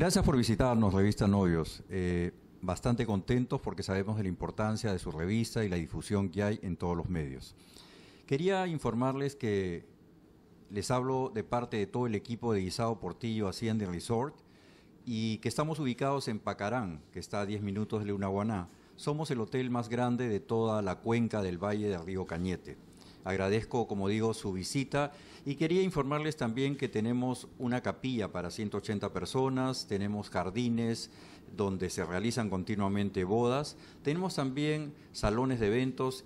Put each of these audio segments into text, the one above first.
Gracias por visitarnos, Revista Novios. Eh, bastante contentos porque sabemos de la importancia de su revista y la difusión que hay en todos los medios. Quería informarles que les hablo de parte de todo el equipo de Guisado Portillo Hacienda Resort y que estamos ubicados en Pacarán, que está a 10 minutos de Lunaguaná. Somos el hotel más grande de toda la cuenca del Valle del Río Cañete. Agradezco, como digo, su visita y quería informarles también que tenemos una capilla para 180 personas, tenemos jardines donde se realizan continuamente bodas, tenemos también salones de eventos,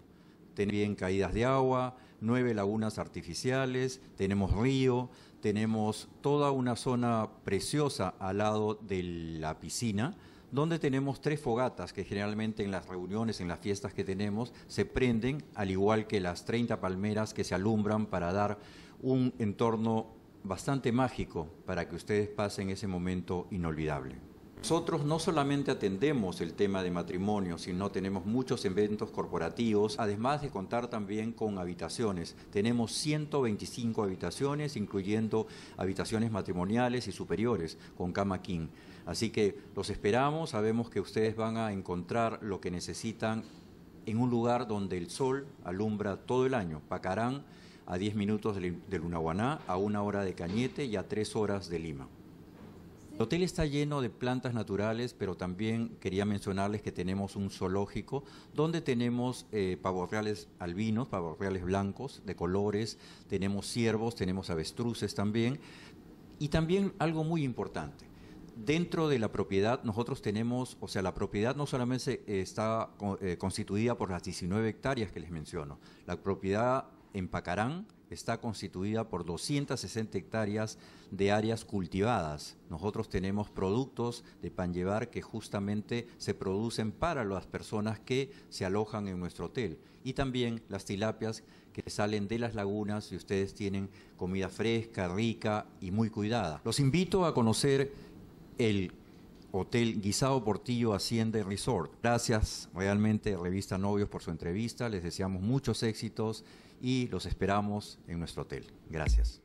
también caídas de agua, nueve lagunas artificiales, tenemos río, tenemos toda una zona preciosa al lado de la piscina donde tenemos tres fogatas que generalmente en las reuniones, en las fiestas que tenemos, se prenden, al igual que las 30 palmeras que se alumbran para dar un entorno bastante mágico para que ustedes pasen ese momento inolvidable. Nosotros no solamente atendemos el tema de matrimonio, sino tenemos muchos eventos corporativos, además de contar también con habitaciones. Tenemos 125 habitaciones, incluyendo habitaciones matrimoniales y superiores con cama king. Así que los esperamos, sabemos que ustedes van a encontrar lo que necesitan en un lugar donde el sol alumbra todo el año. Pacarán a 10 minutos de Lunaguaná, a una hora de Cañete y a tres horas de Lima. El hotel está lleno de plantas naturales, pero también quería mencionarles que tenemos un zoológico donde tenemos eh, pavos reales albinos, pavos reales blancos de colores, tenemos ciervos, tenemos avestruces también. Y también algo muy importante, dentro de la propiedad nosotros tenemos, o sea, la propiedad no solamente está eh, constituida por las 19 hectáreas que les menciono, la propiedad en Pacarán está constituida por 260 hectáreas de áreas cultivadas. Nosotros tenemos productos de pan llevar que justamente se producen para las personas que se alojan en nuestro hotel. Y también las tilapias que salen de las lagunas y ustedes tienen comida fresca, rica y muy cuidada. Los invito a conocer el Hotel Guisado Portillo Hacienda Resort. Gracias realmente Revista Novios por su entrevista, les deseamos muchos éxitos y los esperamos en nuestro hotel. Gracias.